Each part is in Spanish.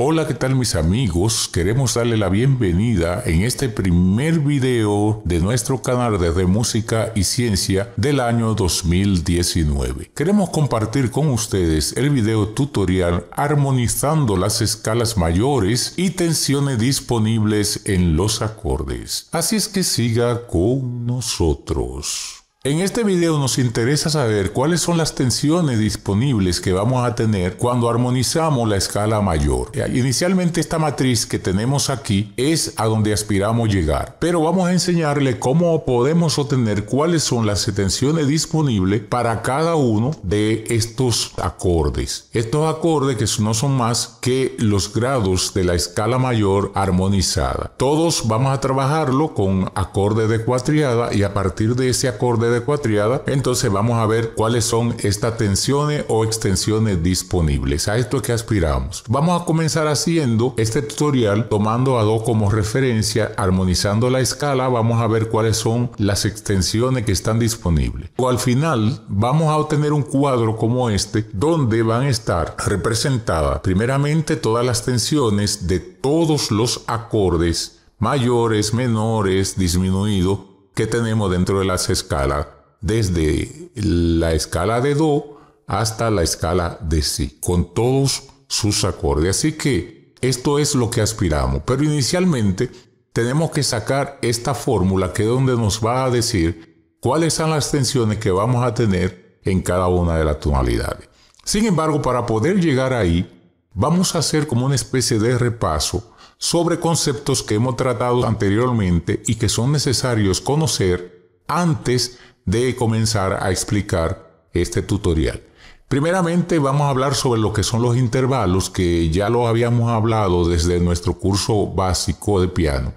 Hola, ¿qué tal mis amigos? Queremos darle la bienvenida en este primer video de nuestro canal de música y ciencia del año 2019. Queremos compartir con ustedes el video tutorial armonizando las escalas mayores y tensiones disponibles en los acordes. Así es que siga con nosotros. En este video nos interesa saber cuáles son las tensiones disponibles que vamos a tener cuando armonizamos la escala mayor. Eh, inicialmente esta matriz que tenemos aquí es a donde aspiramos llegar, pero vamos a enseñarle cómo podemos obtener cuáles son las tensiones disponibles para cada uno de estos acordes. Estos acordes que no son más que los grados de la escala mayor armonizada. Todos vamos a trabajarlo con acordes de cuatriada y a partir de ese acorde de cuatriada, entonces vamos a ver cuáles son estas tensiones o extensiones disponibles. A esto que aspiramos. Vamos a comenzar haciendo este tutorial tomando a Do como referencia, armonizando la escala, vamos a ver cuáles son las extensiones que están disponibles. al final vamos a obtener un cuadro como este donde van a estar representadas primeramente todas las tensiones de todos los acordes mayores, menores, disminuidos, que tenemos dentro de las escalas, desde la escala de Do hasta la escala de Si, con todos sus acordes. Así que esto es lo que aspiramos. Pero inicialmente tenemos que sacar esta fórmula que es donde nos va a decir cuáles son las tensiones que vamos a tener en cada una de las tonalidades. Sin embargo, para poder llegar ahí, vamos a hacer como una especie de repaso sobre conceptos que hemos tratado anteriormente y que son necesarios conocer antes de comenzar a explicar este tutorial. Primeramente vamos a hablar sobre lo que son los intervalos que ya lo habíamos hablado desde nuestro curso básico de piano.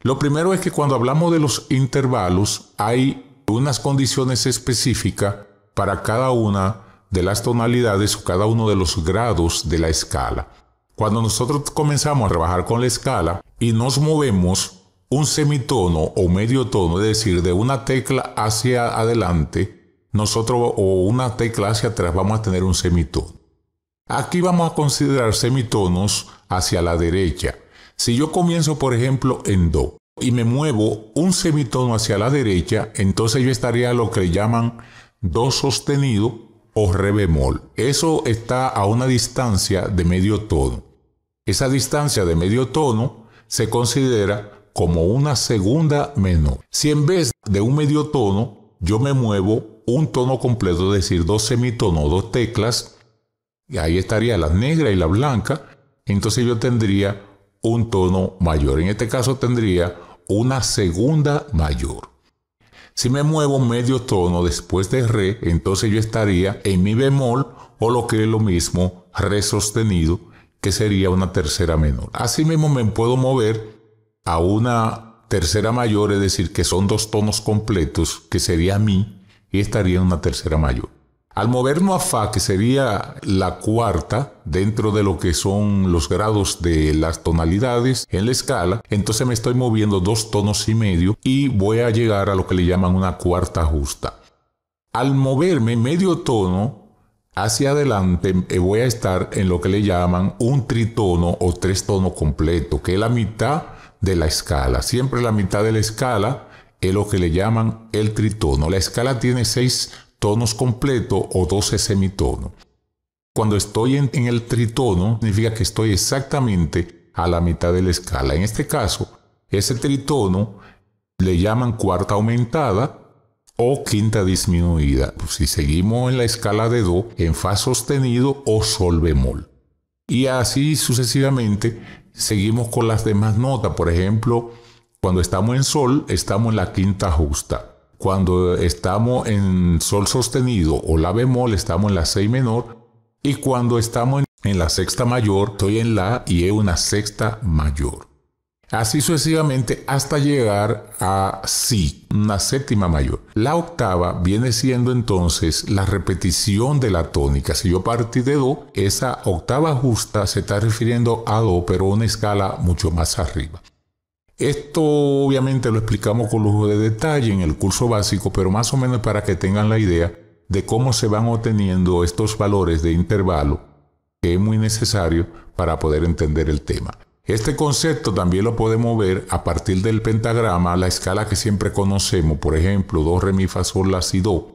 Lo primero es que cuando hablamos de los intervalos hay unas condiciones específicas para cada una de las tonalidades o cada uno de los grados de la escala. Cuando nosotros comenzamos a trabajar con la escala y nos movemos un semitono o medio tono, es decir, de una tecla hacia adelante, nosotros o una tecla hacia atrás vamos a tener un semitono. Aquí vamos a considerar semitonos hacia la derecha. Si yo comienzo, por ejemplo, en Do y me muevo un semitono hacia la derecha, entonces yo estaría a lo que llaman Do sostenido o re bemol. Eso está a una distancia de medio tono. Esa distancia de medio tono se considera como una segunda menor. Si en vez de un medio tono yo me muevo un tono completo, es decir, dos semitonos, dos teclas, y ahí estaría la negra y la blanca, entonces yo tendría un tono mayor. En este caso tendría una segunda mayor. Si me muevo medio tono después de re, entonces yo estaría en mi bemol o lo que es lo mismo, re sostenido, que sería una tercera menor. Asimismo, me puedo mover a una tercera mayor, es decir, que son dos tonos completos, que sería mi, y estaría una tercera mayor. Al moverme a fa, que sería la cuarta dentro de lo que son los grados de las tonalidades en la escala, entonces me estoy moviendo dos tonos y medio y voy a llegar a lo que le llaman una cuarta justa. Al moverme medio tono, hacia adelante eh, voy a estar en lo que le llaman un tritono o tres tono completo, que es la mitad de la escala. Siempre la mitad de la escala es lo que le llaman el tritono. La escala tiene seis tonos completos o doce semitonos. Cuando estoy en, el tritono, significa que estoy exactamente a la mitad de la escala. En este caso, ese tritono le llaman cuarta aumentada o quinta disminuida, pues, si seguimos en la escala de Do, en Fa sostenido o Sol bemol. Y así sucesivamente seguimos con las demás notas. Por ejemplo, cuando estamos en Sol, estamos en la quinta justa. Cuando estamos en Sol sostenido o La bemol, estamos en la 6 menor. Y cuando estamos en la sexta mayor, estoy en La y es una sexta mayor. Así sucesivamente hasta llegar a Si, una séptima mayor. La octava viene siendo entonces la repetición de la tónica. Si yo partí de Do, esa octava justa se está refiriendo a Do, pero una escala mucho más arriba. Esto obviamente lo explicamos con lujo de detalle en el curso básico, pero más o menos para que tengan la idea de cómo se van obteniendo estos valores de intervalo, que es muy necesario para poder entender el tema. Este concepto también lo podemos ver a partir del pentagrama, la escala que siempre conocemos, por ejemplo, do, re, mi, fa, sol, la, si, do.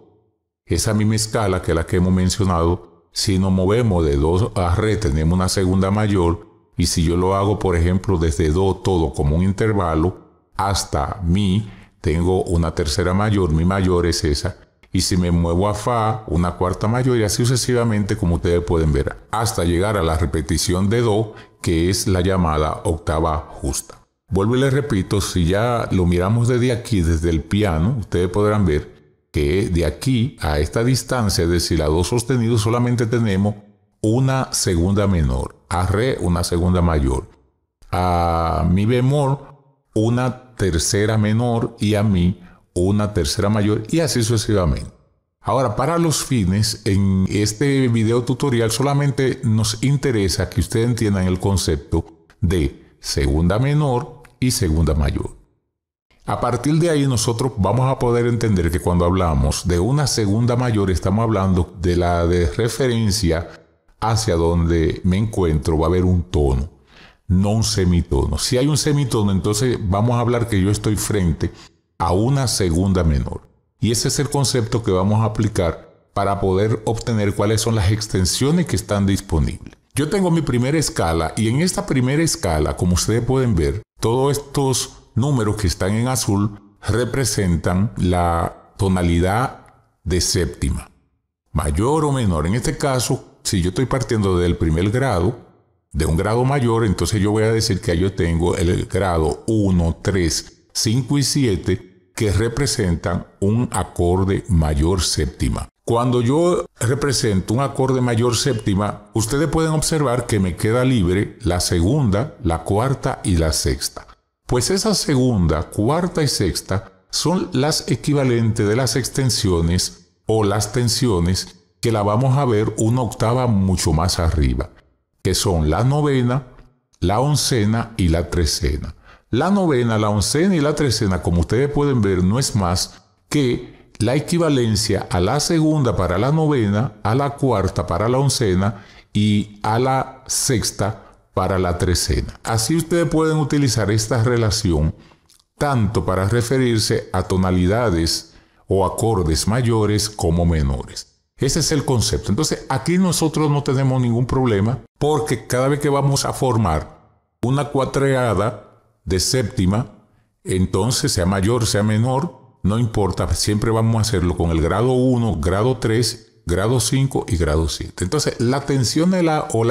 Esa misma escala que la que hemos mencionado, si nos movemos de do a re, tenemos una segunda mayor, y si yo lo hago, por ejemplo, desde do todo como un intervalo hasta mi, tengo una tercera mayor, mi mayor es esa, y si me muevo a Fa, una cuarta mayor y así sucesivamente como ustedes pueden ver, hasta llegar a la repetición de Do, que es la llamada octava justa. Vuelvo y les repito, si ya lo miramos desde aquí, desde el piano, ustedes podrán ver que de aquí a esta distancia, de decir, la Do sostenido, solamente tenemos una segunda menor, a Re una segunda mayor, a Mi bemol una tercera menor y a Mi una tercera mayor y así sucesivamente. Ahora, para los fines, en este video tutorial solamente nos interesa que ustedes entiendan el concepto de segunda menor y segunda mayor. A partir de ahí nosotros vamos a poder entender que cuando hablamos de una segunda mayor estamos hablando de la de referencia hacia donde me encuentro va a haber un tono, no un semitono. Si hay un semitono, entonces vamos a hablar que yo estoy frente a una segunda menor. Y ese es el concepto que vamos a aplicar para poder obtener cuáles son las extensiones que están disponibles. Yo tengo mi primera escala y en esta primera escala, como ustedes pueden ver, todos estos números que están en azul representan la tonalidad de séptima, mayor o menor. En este caso, si yo estoy partiendo del primer grado, de un grado mayor, entonces yo voy a decir que yo tengo el grado 1, 3, 5 y 7 que representan un acorde mayor séptima. Cuando yo represento un acorde mayor séptima, ustedes pueden observar que me queda libre la segunda, la cuarta y la sexta. Pues esa segunda, cuarta y sexta son las equivalentes de las extensiones o las tensiones que la vamos a ver una octava mucho más arriba, que son la novena, la oncena y la trecena. La novena, la oncena y la trecena, como ustedes pueden ver, no es más que la equivalencia a la segunda para la novena, a la cuarta para la oncena y a la sexta para la trecena. Así ustedes pueden utilizar esta relación tanto para referirse a tonalidades o acordes mayores como menores. Ese es el concepto. Entonces aquí nosotros no tenemos ningún problema porque cada vez que vamos a formar una cuatreada de séptima, entonces sea mayor, sea menor, no importa, siempre vamos a hacerlo con el grado 1, grado 3, grado 5 y grado 7. Entonces, la tensión de la, o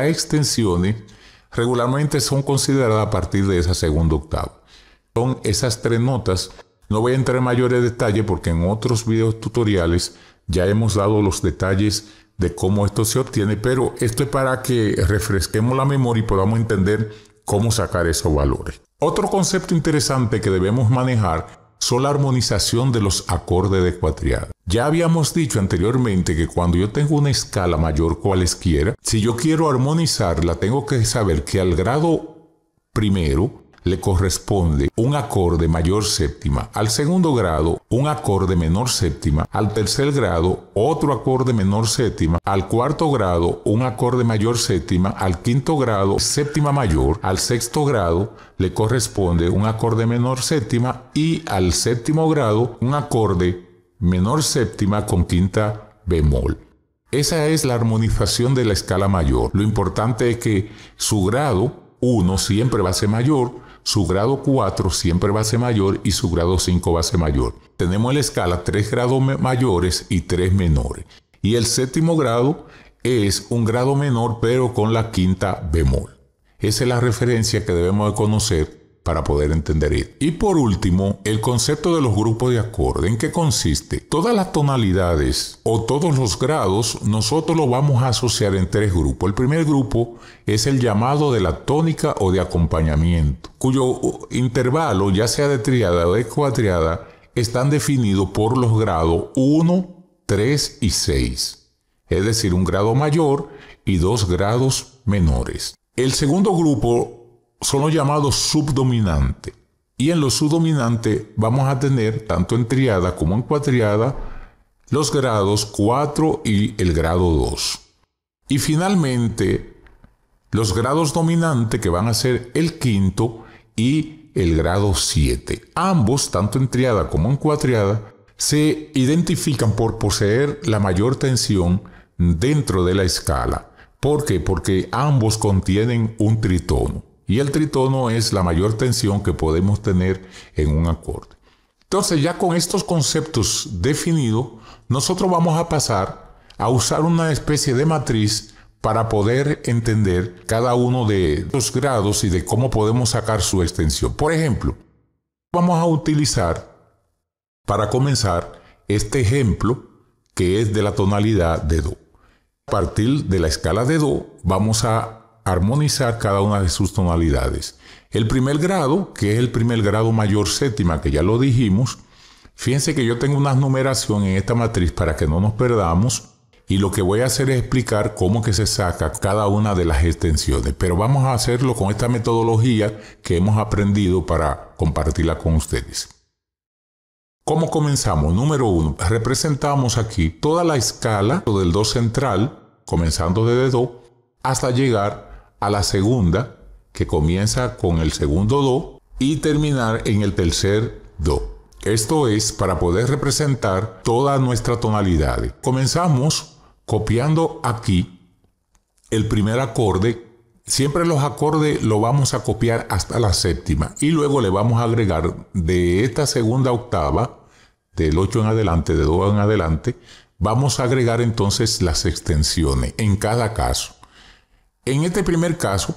regularmente son consideradas a partir de esa segunda octava. Son esas tres notas. No voy a entrar en mayores detalles porque en otros videos tutoriales ya hemos dado los detalles de cómo esto se obtiene, pero esto es para que refresquemos la memoria y podamos entender cómo sacar esos valores. Otro concepto interesante que debemos manejar son la armonización de los acordes de cuatriada. Ya habíamos dicho anteriormente que cuando yo tengo una escala mayor cualesquiera, si yo quiero armonizarla, tengo que saber que al grado primero le corresponde un acorde mayor séptima, al segundo grado un acorde menor séptima, al tercer grado otro acorde menor séptima, al cuarto grado un acorde mayor séptima, al quinto grado séptima mayor, al sexto grado le corresponde un acorde menor séptima y al séptimo grado un acorde menor séptima con quinta bemol. Esa es la armonización de la escala mayor. Lo importante es que su grado 1 siempre va a ser mayor su grado 4 siempre va a ser mayor y su grado 5 va a ser mayor. Tenemos en la escala 3 grados mayores y 3 menores. Y el séptimo grado es un grado menor pero con la quinta bemol. Esa es la referencia que debemos de conocer para poder entender Y por último, el concepto de los grupos de acorde. ¿En qué consiste? Todas las tonalidades o todos los grados nosotros lo vamos a asociar en tres grupos. El primer grupo es el llamado de la tónica o de acompañamiento, cuyo intervalo, ya sea de triada o de cuatriada, están definidos por los grados 1, 3 y 6. Es decir, un grado mayor y dos grados menores. El segundo grupo son los llamados subdominante. Y en los subdominantes vamos a tener, tanto en triada como en cuatriada, los grados 4 y el grado 2. Y finalmente, los grados dominantes que van a ser el quinto y el grado 7. Ambos, tanto en triada como en cuatriada, se identifican por poseer la mayor tensión dentro de la escala. ¿Por qué? Porque ambos contienen un tritono. Y el tritono es la mayor tensión que podemos tener en un acorde. Entonces ya con estos conceptos definidos, nosotros vamos a pasar a usar una especie de matriz para poder entender cada uno de los grados y de cómo podemos sacar su extensión. Por ejemplo, vamos a utilizar para comenzar este ejemplo que es de la tonalidad de Do. A partir de la escala de Do vamos a armonizar cada una de sus tonalidades. El primer grado, que es el primer grado mayor séptima, que ya lo dijimos, fíjense que yo tengo una numeración en esta matriz para que no nos perdamos y lo que voy a hacer es explicar cómo que se saca cada una de las extensiones, pero vamos a hacerlo con esta metodología que hemos aprendido para compartirla con ustedes. ¿Cómo comenzamos? Número uno Representamos aquí toda la escala del 2 central, comenzando desde Do, hasta llegar a la segunda, que comienza con el segundo do, y terminar en el tercer do. Esto es para poder representar toda nuestra tonalidad. Comenzamos copiando aquí el primer acorde. Siempre los acordes lo vamos a copiar hasta la séptima y luego le vamos a agregar de esta segunda octava, del 8 en adelante, de 2 en adelante, vamos a agregar entonces las extensiones en cada caso. En este primer caso,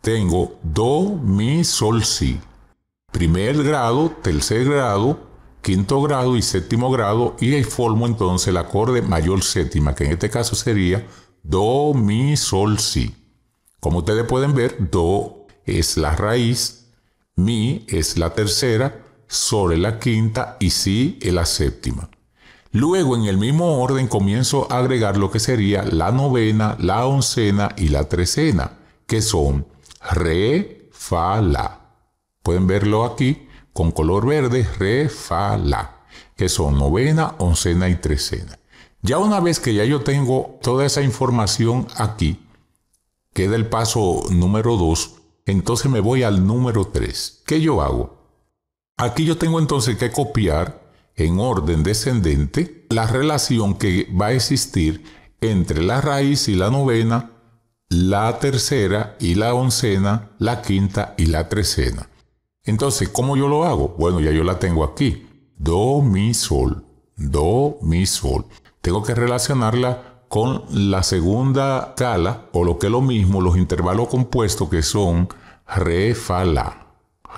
tengo Do, Mi, Sol, Si. Primer grado, tercer grado, quinto grado y séptimo grado y formo entonces el acorde mayor séptima, que en este caso sería Do, Mi, Sol, Si. Como ustedes pueden ver, Do es la raíz, Mi es la tercera, Sol es la quinta y Si es la séptima. Luego en el mismo orden comienzo a agregar lo que sería la novena, la oncena y la trecena, que son re, fa, la. Pueden verlo aquí con color verde, re, fa, la, que son novena, oncena y trecena. Ya una vez que ya yo tengo toda esa información aquí, queda el paso número 2, entonces me voy al número 3. ¿Qué yo hago? Aquí yo tengo entonces que copiar en orden descendente la relación que va a existir entre la raíz y la novena, la tercera y la oncena, la quinta y la trecena. Entonces, ¿cómo yo lo hago? Bueno, ya yo la tengo aquí. Do, mi, sol. Do, mi, sol. Tengo que relacionarla con la segunda cala, o lo que es lo mismo, los intervalos compuestos que son re, fa, la.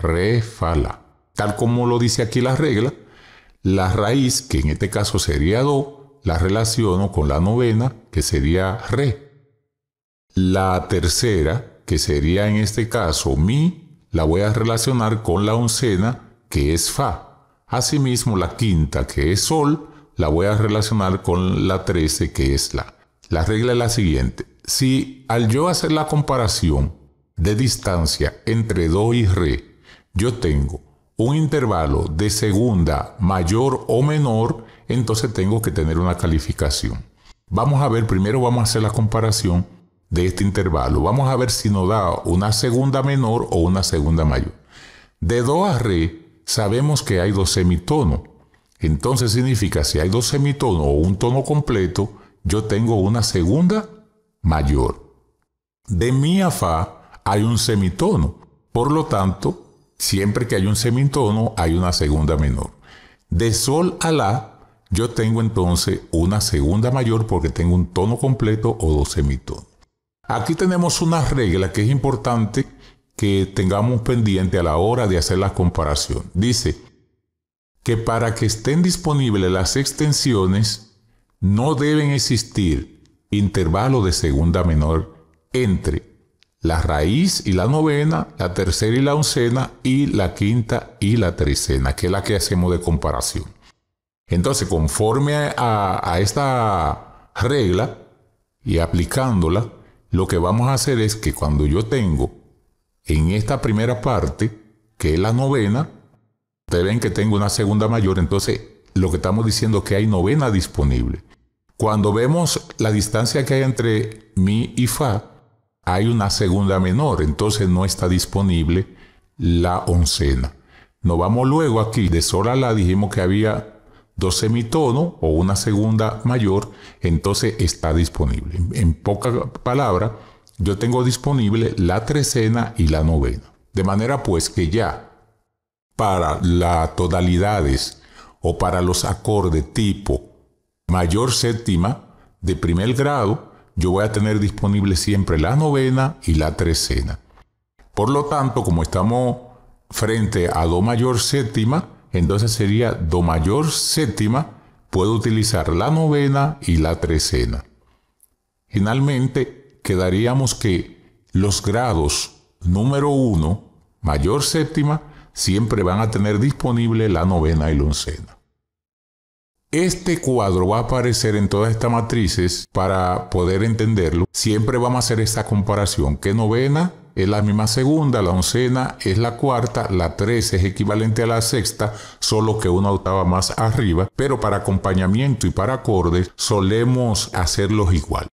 Re, fa, la. Tal como lo dice aquí la regla, la raíz, que en este caso sería Do, la relaciono con la novena, que sería Re. La tercera, que sería en este caso Mi, la voy a relacionar con la oncena, que es Fa. Asimismo, la quinta, que es Sol, la voy a relacionar con la trece, que es La. La regla es la siguiente. Si al yo hacer la comparación de distancia entre Do y Re, yo tengo un intervalo de segunda mayor o menor, entonces tengo que tener una calificación. Vamos a ver, primero vamos a hacer la comparación de este intervalo. Vamos a ver si nos da una segunda menor o una segunda mayor. De do a re sabemos que hay dos semitonos. Entonces significa si hay dos semitonos o un tono completo, yo tengo una segunda mayor. De mi a fa hay un semitono. Por lo tanto, Siempre que hay un semitono, hay una segunda menor. De sol a la, yo tengo entonces una segunda mayor porque tengo un tono completo o dos semitonos. Aquí tenemos una regla que es importante que tengamos pendiente a la hora de hacer la comparación. Dice que para que estén disponibles las extensiones, no deben existir intervalos de segunda menor entre la raíz y la novena, la tercera y la oncena, y la quinta y la trecena, que es la que hacemos de comparación. Entonces, conforme a, a esta regla y aplicándola, lo que vamos a hacer es que cuando yo tengo en esta primera parte, que es la novena, ustedes ven que tengo una segunda mayor, entonces lo que estamos diciendo es que hay novena disponible. Cuando vemos la distancia que hay entre mi y fa, hay una segunda menor, entonces no está disponible la oncena. Nos vamos luego aquí, de sol la dijimos que había dos semitonos o una segunda mayor, entonces está disponible. En poca palabra yo tengo disponible la trecena y la novena. De manera pues que ya para las tonalidades o para los acordes tipo mayor séptima de primer grado, yo voy a tener disponible siempre la novena y la trecena. Por lo tanto, como estamos frente a Do mayor séptima, entonces sería Do mayor séptima, puedo utilizar la novena y la trecena. Finalmente, quedaríamos que los grados número 1, mayor séptima, siempre van a tener disponible la novena y la oncena. Este cuadro va a aparecer en todas estas matrices para poder entenderlo. Siempre vamos a hacer esta comparación. que novena? Es la misma segunda, la oncena es la cuarta, la tres es equivalente a la sexta, solo que una octava más arriba, pero para acompañamiento y para acordes solemos hacerlos igual.